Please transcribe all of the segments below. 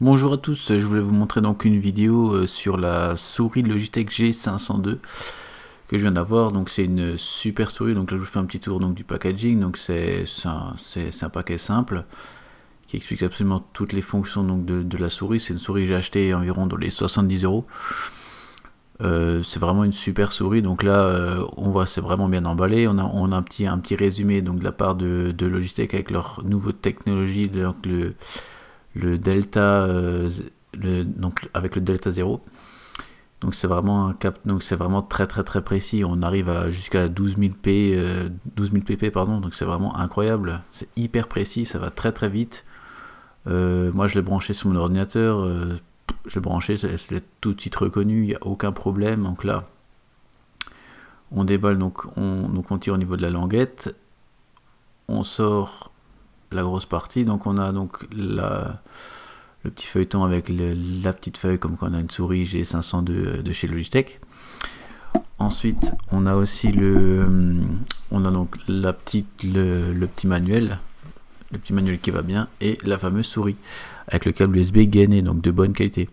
Bonjour à tous, je voulais vous montrer donc une vidéo euh, sur la souris Logitech G502 que je viens d'avoir. Donc c'est une super souris. Donc là je vous fais un petit tour donc, du packaging. Donc c'est un, un, paquet simple qui explique absolument toutes les fonctions donc, de, la souris. C'est une souris que j'ai acheté environ dans les 70 euros. Euh, c'est vraiment une super souris. Donc là, euh, on voit, c'est vraiment bien emballé. On a, on a un, petit, un petit résumé donc, de la part de, de Logitech avec leur nouvelle technologie, donc le, le Delta, euh, donc, avec le Delta 0. Donc c'est vraiment un cap, donc c'est vraiment très très très précis. On arrive à jusqu'à 12 000 p, pp euh, pardon. Donc c'est vraiment incroyable. C'est hyper précis, ça va très très vite. Euh, moi je l'ai branché sur mon ordinateur, euh, je l'ai branché, c'est tout de suite reconnu, il n'y a aucun problème. Donc là, on déballe, donc on, donc on tire au niveau de la languette, on sort la grosse partie. Donc on a donc la petit feuilleton avec la petite feuille comme quand on a une souris G502 de chez Logitech. Ensuite, on a aussi le, on a donc la petite, le, petit manuel, le petit manuel qui va bien, et la fameuse souris avec le câble USB gainé, donc de bonne qualité.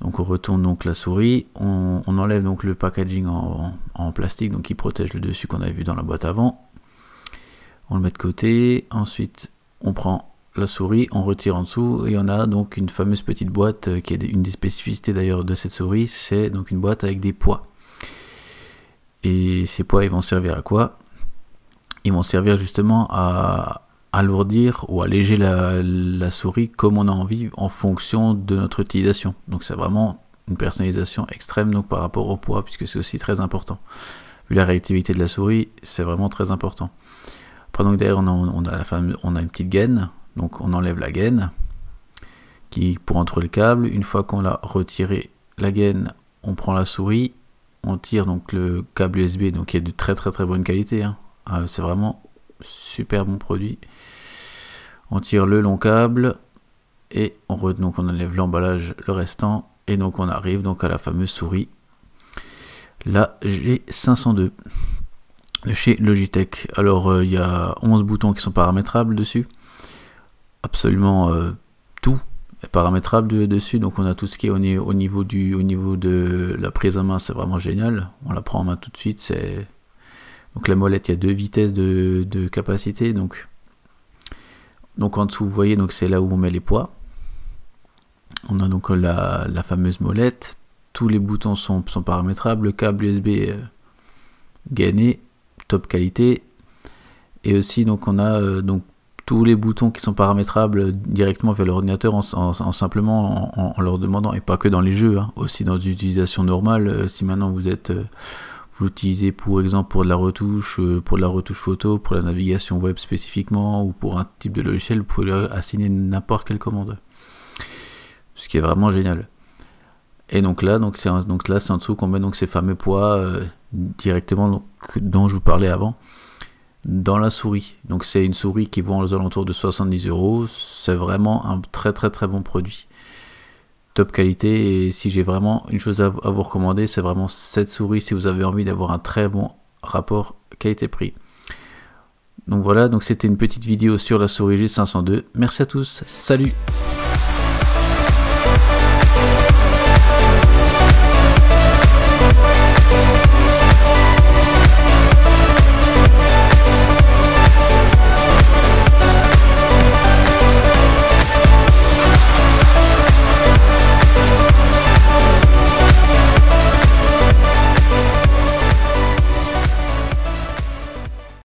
Donc on retourne donc la souris, on, enlève donc le packaging en, plastique, donc qui protège le dessus qu'on avait vu dans la boîte avant. On le met de côté. Ensuite, on prend la souris, on retire en dessous et on a donc une fameuse petite boîte euh, qui est une des spécificités d'ailleurs de cette souris, c'est donc une boîte avec des poids. Et ces poids, ils vont servir à quoi Ils vont servir justement à alourdir ou alléger la, la, souris comme on a envie en fonction de notre utilisation. Donc c'est vraiment une personnalisation extrême donc par rapport au poids puisque c'est aussi très important. Vu la réactivité de la souris, c'est vraiment très important. Après donc derrière on a une petite gaine donc on enlève la gaine qui pour entre le câble. Une fois qu'on l'a retiré la gaine, on prend la souris, on tire donc le câble USB donc qui est de très très très bonne qualité. Hein. Ah, c'est vraiment super bon produit. On tire le long câble et on, donc on enlève l'emballage le restant et donc on arrive donc à la fameuse souris la G502 de chez Logitech. Alors euh, il y a 11 boutons qui sont paramétrables dessus absolument euh, tout est paramétrable dessus. Donc on a tout ce qui est au, niveau, du, au niveau de la prise en main, c'est vraiment génial. On la prend en main tout de suite. C'est... Donc la molette, il y a deux vitesses de, capacité. Donc, donc en dessous, vous voyez, donc c'est là où on met les poids. On a donc la, fameuse molette. Tous les boutons sont, sont paramétrables. Le câble USB euh, gainé top qualité. Et aussi donc on a euh, donc tous les boutons qui sont paramétrables directement vers l'ordinateur en, simplement en, leur demandant, et pas que dans les jeux, hein, aussi dans une normale, euh, si maintenant vous êtes euh, vous l'utilisez pour exemple pour de la retouche, euh, pour de la retouche photo, pour la navigation web spécifiquement, ou pour un type de logiciel, vous pouvez assigner n'importe quelle commande. Ce qui est vraiment génial. Et donc là, donc c'est donc là c'est en dessous qu'on met donc ces fameux poids directement donc, dont je vous parlais avant dans la souris. Donc c'est une souris qui vaut aux alentours de 70 euros. C'est vraiment un très très très bon produit. Top qualité. Et si j'ai vraiment une chose à, vous recommander, c'est vraiment cette souris si vous avez envie d'avoir un très bon rapport qualité-prix. Donc voilà, donc c'était une petite vidéo sur la souris G502. Merci à tous. Salut